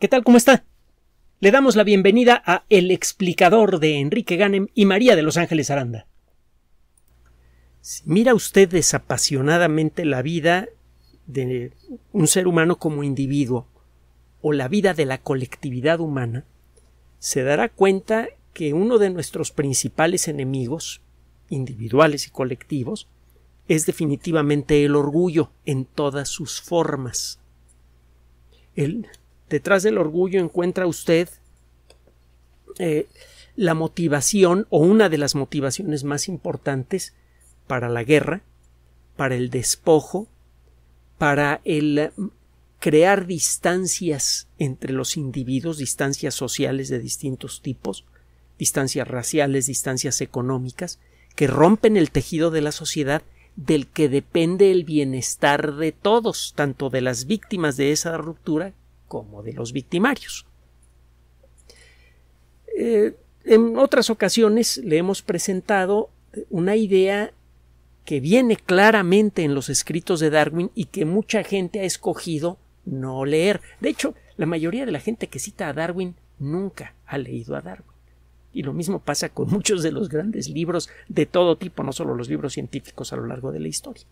¿Qué tal? ¿Cómo está? Le damos la bienvenida a El explicador de Enrique Ganem y María de Los Ángeles Aranda. Si mira usted desapasionadamente la vida de un ser humano como individuo o la vida de la colectividad humana, se dará cuenta que uno de nuestros principales enemigos, individuales y colectivos, es definitivamente el orgullo en todas sus formas. El Detrás del orgullo encuentra usted eh, la motivación o una de las motivaciones más importantes para la guerra, para el despojo, para el crear distancias entre los individuos, distancias sociales de distintos tipos, distancias raciales, distancias económicas, que rompen el tejido de la sociedad del que depende el bienestar de todos, tanto de las víctimas de esa ruptura como de los victimarios. Eh, en otras ocasiones le hemos presentado eh, una idea que viene claramente en los escritos de Darwin y que mucha gente ha escogido no leer. De hecho, la mayoría de la gente que cita a Darwin nunca ha leído a Darwin. Y lo mismo pasa con muchos de los grandes libros de todo tipo, no solo los libros científicos a lo largo de la historia.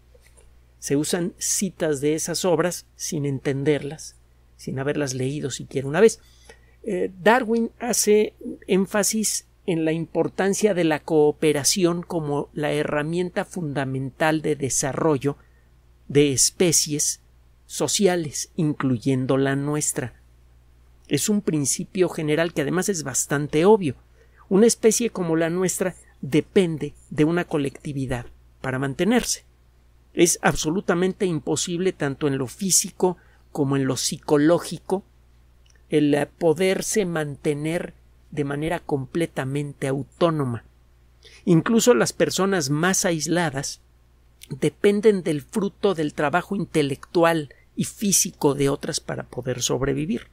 Se usan citas de esas obras sin entenderlas sin haberlas leído siquiera una vez. Eh, Darwin hace énfasis en la importancia de la cooperación como la herramienta fundamental de desarrollo de especies sociales, incluyendo la nuestra. Es un principio general que además es bastante obvio. Una especie como la nuestra depende de una colectividad para mantenerse. Es absolutamente imposible tanto en lo físico como en lo psicológico el eh, poderse mantener de manera completamente autónoma. Incluso las personas más aisladas dependen del fruto del trabajo intelectual y físico de otras para poder sobrevivir.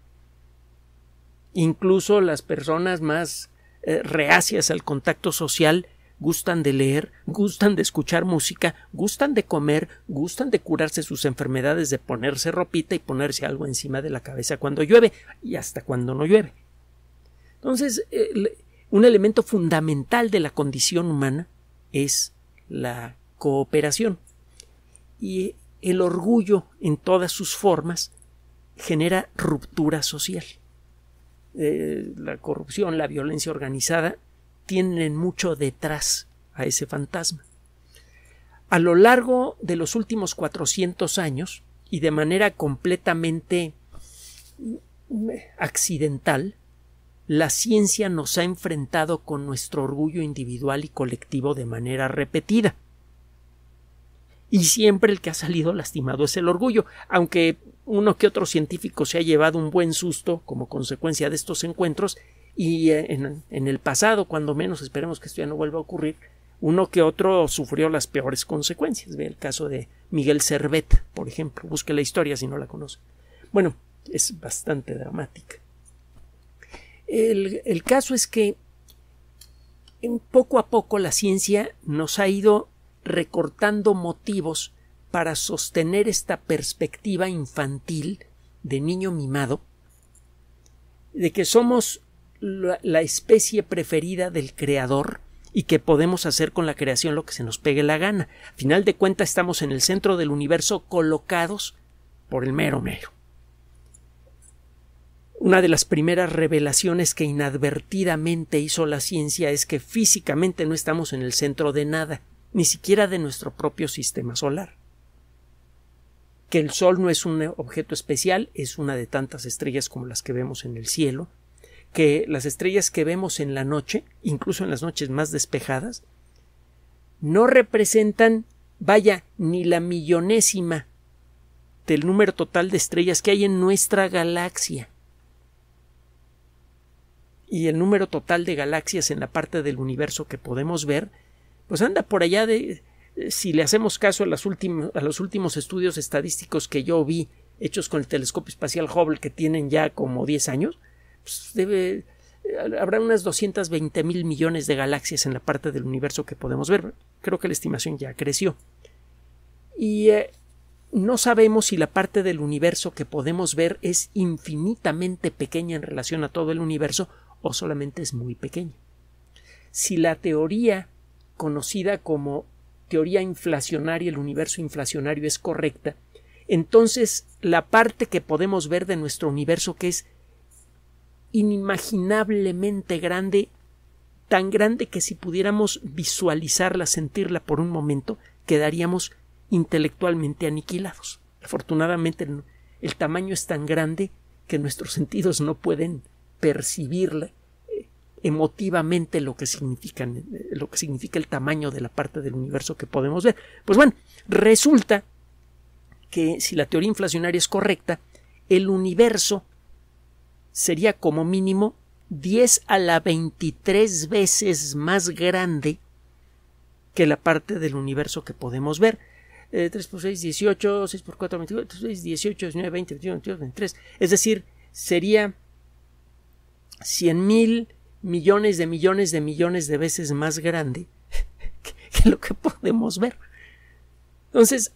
Incluso las personas más eh, reacias al contacto social gustan de leer, gustan de escuchar música, gustan de comer, gustan de curarse sus enfermedades, de ponerse ropita y ponerse algo encima de la cabeza cuando llueve y hasta cuando no llueve. Entonces, eh, un elemento fundamental de la condición humana es la cooperación. Y el orgullo en todas sus formas genera ruptura social. Eh, la corrupción, la violencia organizada tienen mucho detrás a ese fantasma. A lo largo de los últimos 400 años, y de manera completamente mm, accidental, la ciencia nos ha enfrentado con nuestro orgullo individual y colectivo de manera repetida. Y siempre el que ha salido lastimado es el orgullo, aunque uno que otro científico se ha llevado un buen susto como consecuencia de estos encuentros, y eh, en, el pasado, cuando menos esperemos que esto ya no vuelva a ocurrir, uno que otro sufrió las peores consecuencias. Ve el caso de Miguel Servet, por ejemplo. Busque la historia si no la conoce. Bueno, es bastante dramática. El, el caso es que poco a poco la ciencia nos ha ido recortando motivos para sostener esta perspectiva infantil de niño mimado, de que somos la especie preferida del creador y que podemos hacer con la creación lo que se nos pegue la gana. A final de cuentas estamos en el centro del universo colocados por el mero mero. Una de las primeras revelaciones que inadvertidamente hizo la ciencia es que físicamente no estamos en el centro de nada, ni siquiera de nuestro propio sistema solar. Que el Sol no es un objeto especial, es una de tantas estrellas como las que vemos en el cielo, que las estrellas que vemos en la noche, incluso en las noches más despejadas, no representan, vaya, ni la millonésima del número total de estrellas que hay en nuestra galaxia. Y el número total de galaxias en la parte del universo que podemos ver, pues anda por allá de, si le hacemos caso a, a los últimos estudios estadísticos que yo vi, hechos con el telescopio espacial Hubble, que tienen ya como 10 años, pues, eh, habrá unas 220 mil millones de galaxias en la parte del universo que podemos ver. Creo que la estimación ya creció. Y eh, no sabemos si la parte del universo que podemos ver es infinitamente pequeña en relación a todo el universo o solamente es muy pequeña. Si la teoría conocida como teoría inflacionaria, el universo inflacionario es correcta, entonces la parte que podemos ver de nuestro universo que es inimaginablemente grande, tan grande que si pudiéramos visualizarla, sentirla por un momento, quedaríamos intelectualmente aniquilados. Afortunadamente el, tamaño es tan grande que nuestros sentidos no pueden percibirla eh, emotivamente lo que, eh, lo que significa el tamaño de la parte del universo que podemos ver. Pues bueno, resulta que si la teoría inflacionaria es correcta, el universo sería como mínimo 10 a la 23 veces más grande que la parte del universo que podemos ver. 3 eh, por 6, 18, 6 por 4, 24, 6, 18, 19, 20, 21, 22, 23. Es decir, sería 100 mil millones de millones de millones de veces más grande que, lo que podemos ver. Entonces,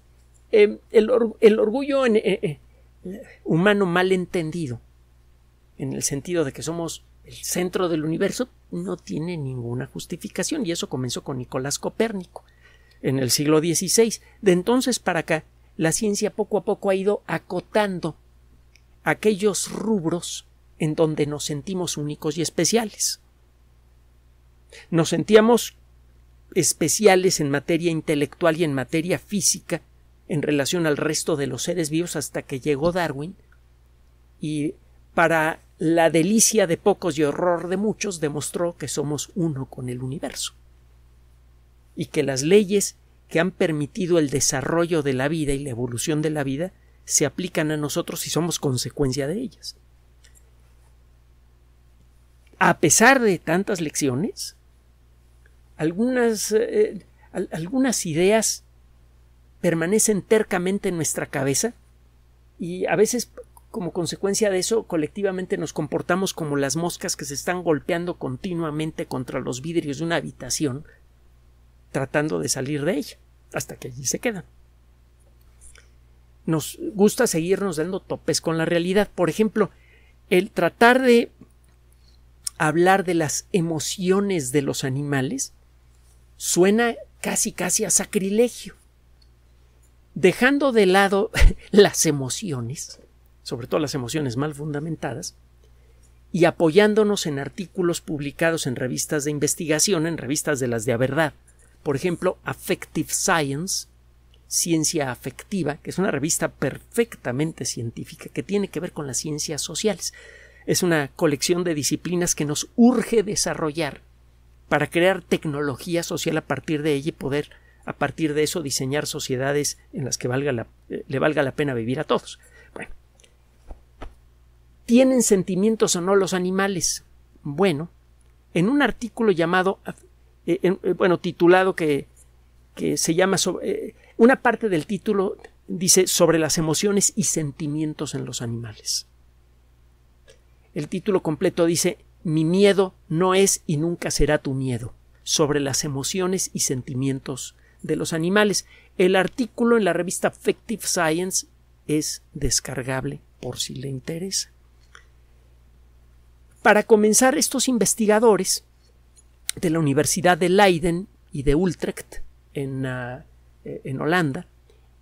em, el, orgullo eh, eh, humano mal entendido en el sentido de que somos el centro del universo, no tiene ninguna justificación, y eso comenzó con Nicolás Copérnico en el siglo XVI. De entonces para acá, la ciencia poco a poco ha ido acotando aquellos rubros en donde nos sentimos únicos y especiales. Nos sentíamos especiales en materia intelectual y en materia física en relación al resto de los seres vivos hasta que llegó Darwin y para la delicia de pocos y horror de muchos demostró que somos uno con el universo y que las leyes que han permitido el desarrollo de la vida y la evolución de la vida se aplican a nosotros y somos consecuencia de ellas. A pesar de tantas lecciones, algunas, eh, algunas ideas permanecen tercamente en nuestra cabeza y a veces como consecuencia de eso, colectivamente nos comportamos como las moscas que se están golpeando continuamente contra los vidrios de una habitación, tratando de salir de ella, hasta que allí se quedan. Nos gusta seguirnos dando topes con la realidad. Por ejemplo, el tratar de hablar de las emociones de los animales suena casi casi a sacrilegio. Dejando de lado las emociones, sobre todo las emociones mal fundamentadas, y apoyándonos en artículos publicados en revistas de investigación, en revistas de las de a verdad. Por ejemplo, Affective Science, Ciencia Afectiva, que es una revista perfectamente científica que tiene que ver con las ciencias sociales. Es una colección de disciplinas que nos urge desarrollar para crear tecnología social a partir de ella y poder a partir de eso diseñar sociedades en las que valga eh, le valga la pena vivir a todos. Bueno, ¿Tienen sentimientos o no los animales? Bueno, en un artículo llamado, eh, eh, bueno, titulado que, se llama, eh, una parte del título dice sobre las emociones y sentimientos en los animales. El título completo dice, mi miedo no es y nunca será tu miedo, sobre las emociones y sentimientos de los animales. El artículo en la revista Affective Science es descargable por si le interesa. Para comenzar, estos investigadores de la Universidad de Leiden y de Utrecht en, ah, eh, Holanda,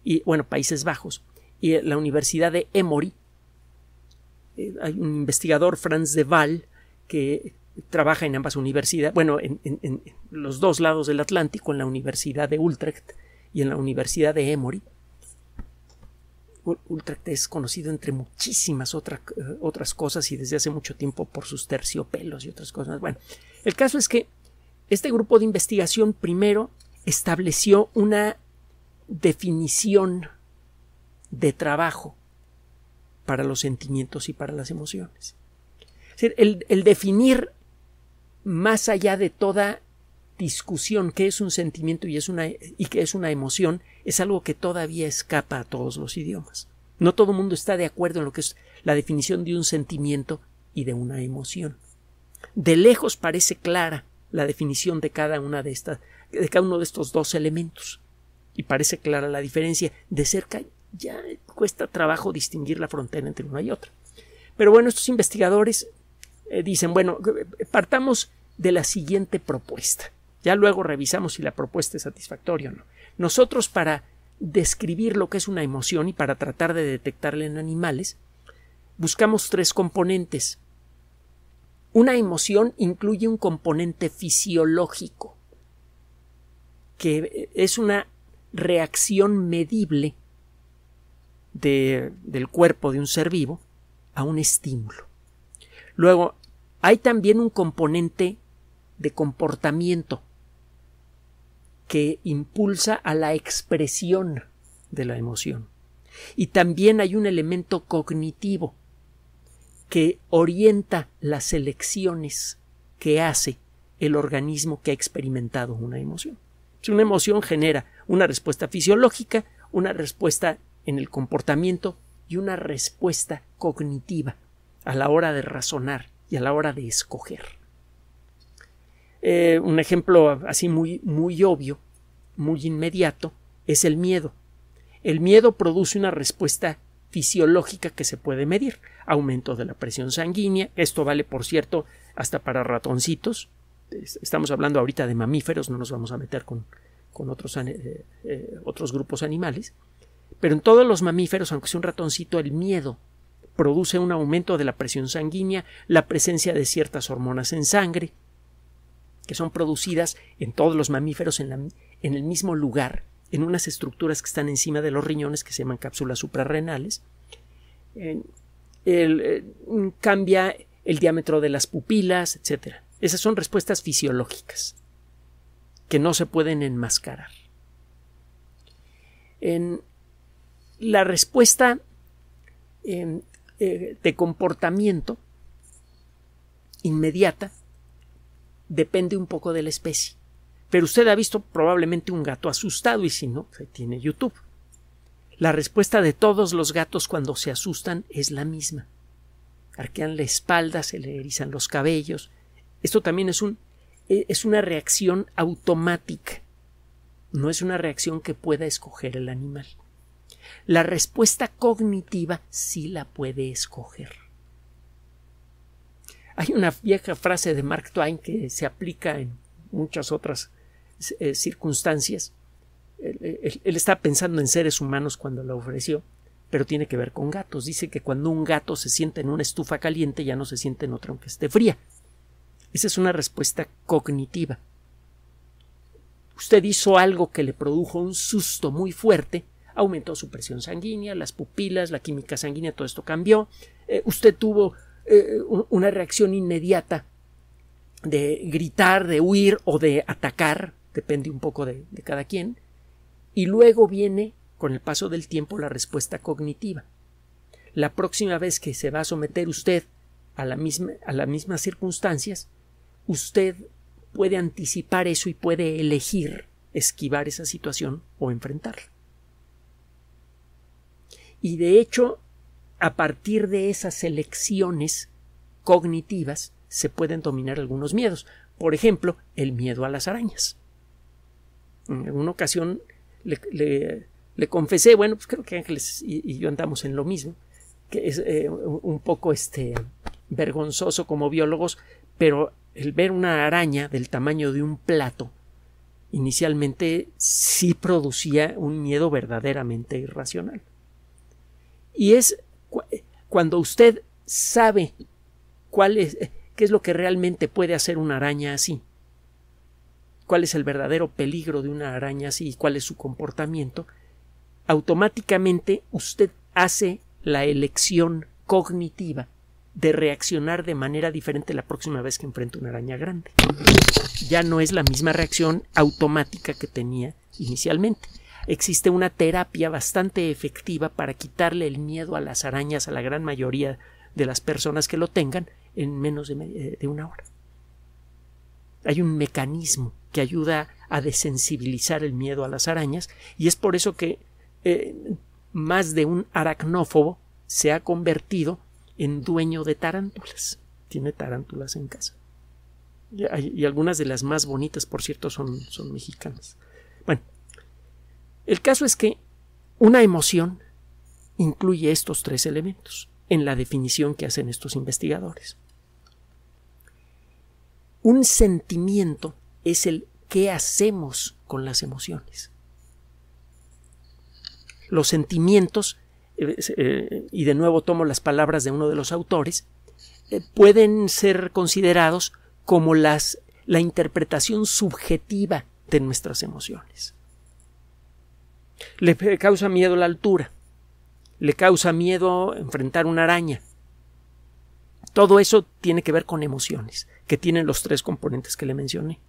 y bueno, Países Bajos, y la Universidad de Emory, eh, hay un investigador, Franz de Waal, que trabaja en ambas universidades, bueno, en, los dos lados del Atlántico, en la Universidad de Utrecht y en la Universidad de Emory, Ultra es conocido entre muchísimas eh, otras cosas y desde hace mucho tiempo por sus terciopelos y otras cosas. Bueno, el caso es que este grupo de investigación primero estableció una definición de trabajo para los sentimientos y para las emociones. Es decir, el definir más allá de toda discusión qué es un sentimiento y, es una, y qué es una emoción es algo que todavía escapa a todos los idiomas. No todo el mundo está de acuerdo en lo que es la definición de un sentimiento y de una emoción. De lejos parece clara la definición de cada una de estas, de cada uno de estos dos elementos. Y parece clara la diferencia. De cerca ya cuesta trabajo distinguir la frontera entre una y otra. Pero bueno, estos investigadores eh, dicen, bueno, eh, partamos de la siguiente propuesta. Ya luego revisamos si la propuesta es satisfactoria o no. Nosotros para describir lo que es una emoción y para tratar de detectarla en animales, buscamos tres componentes. Una emoción incluye un componente fisiológico, que es una reacción medible del cuerpo de un ser vivo a un estímulo. Luego, hay también un componente de comportamiento, que impulsa a la expresión de la emoción. Y también hay un elemento cognitivo que orienta las elecciones que hace el organismo que ha experimentado una emoción. Si una emoción genera una respuesta fisiológica, una respuesta en el comportamiento y una respuesta cognitiva a la hora de razonar y a la hora de escoger. Eh, un ejemplo así muy, muy obvio, muy inmediato, es el miedo. El miedo produce una respuesta fisiológica que se puede medir. Aumento de la presión sanguínea, esto vale, por cierto, hasta para ratoncitos. Estamos hablando ahorita de mamíferos, no nos vamos a meter con, otros, eh, eh, otros grupos animales. Pero en todos los mamíferos, aunque sea un ratoncito, el miedo produce un aumento de la presión sanguínea, la presencia de ciertas hormonas en sangre, que son producidas en todos los mamíferos en, el mismo lugar, en unas estructuras que están encima de los riñones que se llaman cápsulas suprarrenales. Eh, cambia el diámetro de las pupilas, etc. Esas son respuestas fisiológicas que no se pueden enmascarar. En la respuesta em, eh, de comportamiento inmediata depende un poco de la especie. Pero usted ha visto probablemente un gato asustado y si no, se tiene YouTube. La respuesta de todos los gatos cuando se asustan es la misma. Arquean la espalda, se le erizan los cabellos. Esto también es, un, e, es una reacción automática. No es una reacción que pueda escoger el animal. La respuesta cognitiva sí la puede escoger. Hay una vieja frase de Mark Twain que se aplica en muchas otras eh, circunstancias. Él, está pensando en seres humanos cuando la ofreció, pero tiene que ver con gatos. Dice que cuando un gato se siente en una estufa caliente ya no se siente en otra aunque esté fría. Esa es una respuesta cognitiva. Usted hizo algo que le produjo un susto muy fuerte, aumentó su presión sanguínea, las pupilas, la química sanguínea, todo esto cambió. Eh, usted tuvo eh, una reacción inmediata de gritar, de huir o de atacar, depende un poco de, de cada quien, y luego viene, con el paso del tiempo, la respuesta cognitiva. La próxima vez que se va a someter usted a, la misma, a las mismas circunstancias, usted puede anticipar eso y puede elegir esquivar esa situación o enfrentarla. Y de hecho, a partir de esas elecciones cognitivas se pueden dominar algunos miedos. Por ejemplo, el miedo a las arañas. En una ocasión le, le, confesé, bueno, pues creo que Ángeles y, yo andamos en lo mismo, que es eh, un poco este vergonzoso como biólogos, pero el ver una araña del tamaño de un plato inicialmente sí producía un miedo verdaderamente irracional. Y es cuando usted sabe qué es lo que realmente puede hacer una araña así, cuál es el verdadero peligro de una araña así y cuál es su comportamiento, automáticamente usted hace la elección cognitiva de reaccionar de manera diferente la próxima vez que enfrente una araña grande. Ya no es la misma reacción automática que tenía inicialmente existe una terapia bastante efectiva para quitarle el miedo a las arañas a la gran mayoría de las personas que lo tengan en menos de, una hora. Hay un mecanismo que ayuda a desensibilizar el miedo a las arañas y es por eso que eh, más de un aracnófobo se ha convertido en dueño de tarántulas. Tiene tarántulas en casa. Y, algunas de las más bonitas, por cierto, son, son mexicanas. El caso es que una emoción incluye estos tres elementos en la definición que hacen estos investigadores. Un sentimiento es el qué hacemos con las emociones. Los sentimientos, eh, eh, y de nuevo tomo las palabras de uno de los autores, eh, pueden ser considerados como las, la interpretación subjetiva de nuestras emociones. Le causa miedo la altura. Le causa miedo enfrentar una araña. Todo eso tiene que ver con emociones, que tienen los tres componentes que le mencioné.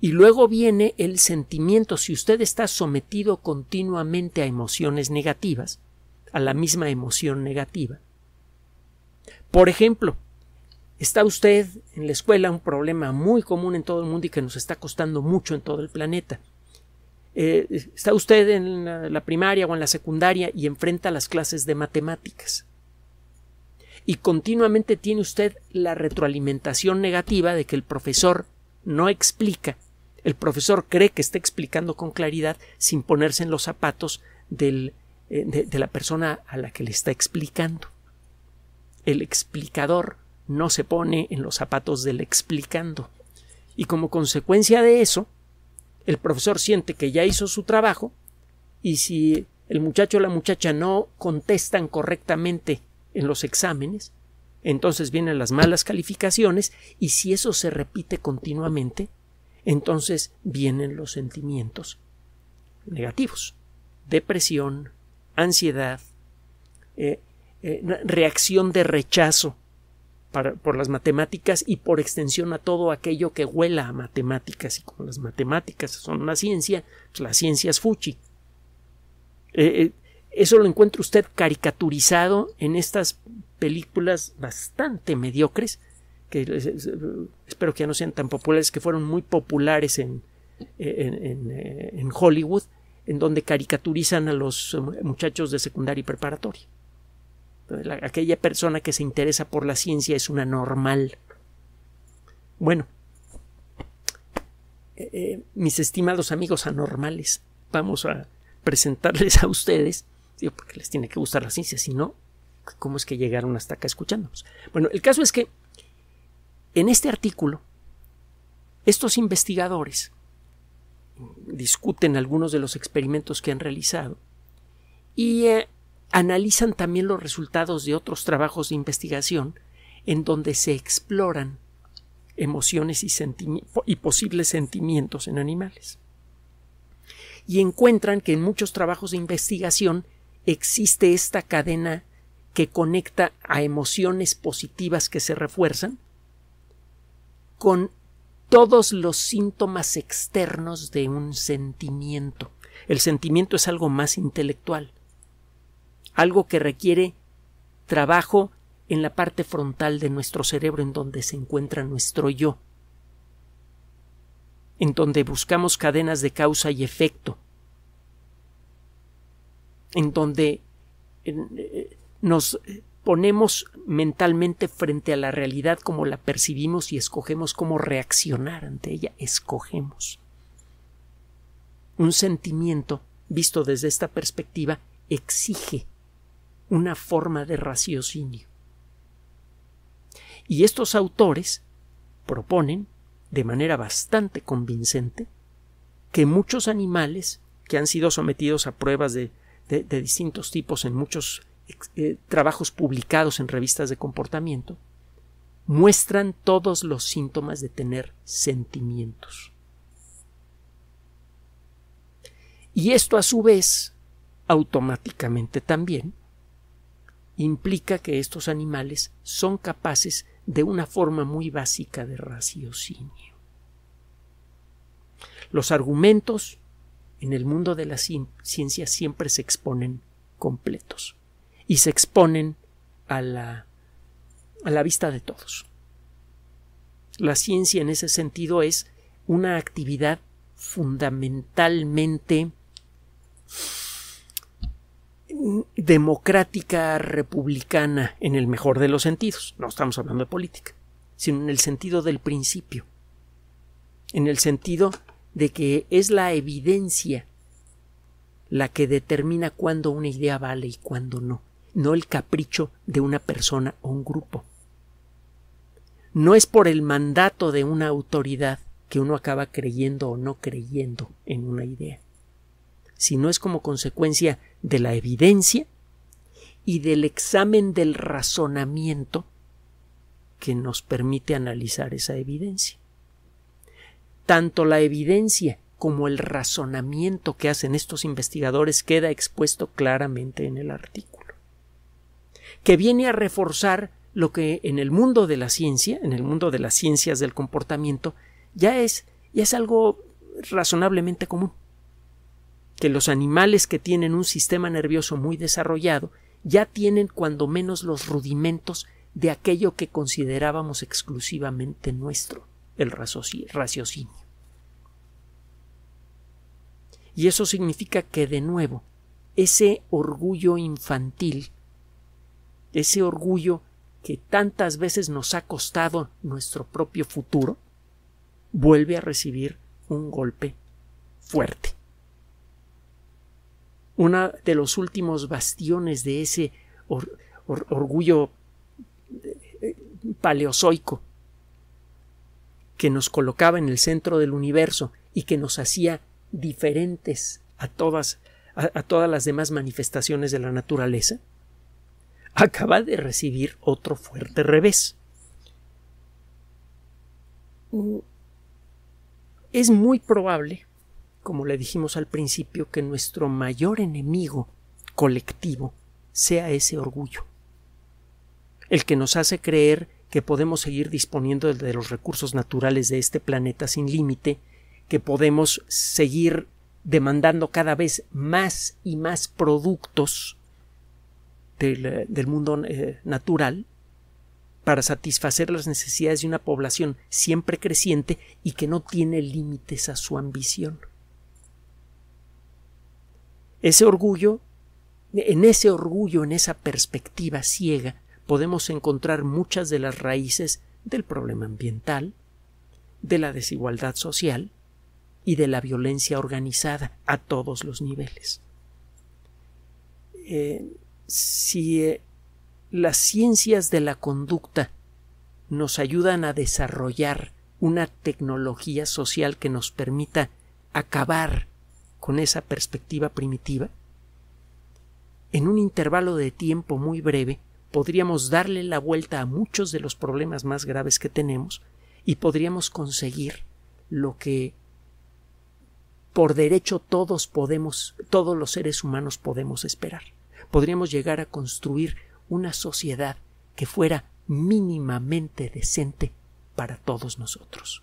Y luego viene el sentimiento. Si usted está sometido continuamente a emociones negativas, a la misma emoción negativa. Por ejemplo, está usted en la escuela un problema muy común en todo el mundo y que nos está costando mucho en todo el planeta, eh, está usted en la, primaria o en la secundaria y enfrenta las clases de matemáticas. Y continuamente tiene usted la retroalimentación negativa de que el profesor no explica. El profesor cree que está explicando con claridad sin ponerse en los zapatos eh, de la persona a la que le está explicando. El explicador no se pone en los zapatos del explicando. Y como consecuencia de eso, el profesor siente que ya hizo su trabajo y si el muchacho o la muchacha no contestan correctamente en los exámenes, entonces vienen las malas calificaciones y si eso se repite continuamente, entonces vienen los sentimientos negativos, depresión, ansiedad, eh, eh, reacción de rechazo por las matemáticas y por extensión a todo aquello que huela a matemáticas. Y como las matemáticas son una ciencia, pues la ciencia es fuchi. Eh, eh, eso lo encuentra usted caricaturizado en estas películas bastante mediocres, que espero que ya no sean tan populares, que fueron muy populares en, en eh, Hollywood, en donde caricaturizan a los muchachos de secundaria y preparatoria aquella persona que se interesa por la ciencia es una normal. Bueno, eh, eh, mis estimados amigos anormales, vamos a presentarles a ustedes, porque les tiene que gustar la ciencia, si no, ¿cómo es que llegaron hasta acá escuchándonos? Bueno, el caso es que en este artículo, estos investigadores discuten algunos de los experimentos que han realizado y eh, analizan también los resultados de otros trabajos de investigación en donde se exploran emociones y, posibles sentimientos en animales. Y encuentran que en muchos trabajos de investigación existe esta cadena que conecta a emociones positivas que se refuerzan con todos los síntomas externos de un sentimiento. El sentimiento es algo más intelectual algo que requiere trabajo en la parte frontal de nuestro cerebro en donde se encuentra nuestro yo, en donde buscamos cadenas de causa y efecto, en donde eh, nos eh, ponemos mentalmente frente a la realidad como la percibimos y escogemos cómo reaccionar ante ella, escogemos. Un sentimiento, visto desde esta perspectiva, exige una forma de raciocinio. Y estos autores proponen, de manera bastante convincente, que muchos animales que han sido sometidos a pruebas de, de, distintos tipos en muchos eh, trabajos publicados en revistas de comportamiento, muestran todos los síntomas de tener sentimientos. Y esto a su vez, automáticamente también, implica que estos animales son capaces de una forma muy básica de raciocinio. Los argumentos en el mundo de la ciencia siempre se exponen completos y se exponen a la, vista de todos. La ciencia en ese sentido es una actividad fundamentalmente democrática republicana en el mejor de los sentidos. No estamos hablando de política, sino en el sentido del principio. En el sentido de que es la evidencia la que determina cuándo una idea vale y cuándo no, no el capricho de una persona o un grupo. No es por el mandato de una autoridad que uno acaba creyendo o no creyendo en una idea sino es como consecuencia de la evidencia y del examen del razonamiento que nos permite analizar esa evidencia. Tanto la evidencia como el razonamiento que hacen estos investigadores queda expuesto claramente en el artículo, que viene a reforzar lo que en el mundo de la ciencia, en el mundo de las ciencias del comportamiento, ya es, ya es algo razonablemente común que los animales que tienen un sistema nervioso muy desarrollado ya tienen cuando menos los rudimentos de aquello que considerábamos exclusivamente nuestro, el raciocinio. Y eso significa que, de nuevo, ese orgullo infantil, ese orgullo que tantas veces nos ha costado nuestro propio futuro, vuelve a recibir un golpe fuerte una de los últimos bastiones de ese orgullo eh, paleozoico que nos colocaba en el centro del universo y que nos hacía diferentes a todas, a todas las demás manifestaciones de la naturaleza, acaba de recibir otro fuerte revés. Mm, es muy probable como le dijimos al principio, que nuestro mayor enemigo colectivo sea ese orgullo, el que nos hace creer que podemos seguir disponiendo de los recursos naturales de este planeta sin límite, que podemos seguir demandando cada vez más y más productos del, eh, mundo eh, natural para satisfacer las necesidades de una población siempre creciente y que no tiene límites a su ambición. Ese orgullo, en ese orgullo, en esa perspectiva ciega, podemos encontrar muchas de las raíces del problema ambiental, de la desigualdad social y de la violencia organizada a todos los niveles. Eh, si eh, las ciencias de la conducta nos ayudan a desarrollar una tecnología social que nos permita acabar con esa perspectiva primitiva, en un intervalo de tiempo muy breve podríamos darle la vuelta a muchos de los problemas más graves que tenemos y podríamos conseguir lo que por derecho todos podemos, todos los seres humanos podemos esperar. Podríamos llegar a construir una sociedad que fuera mínimamente decente para todos nosotros.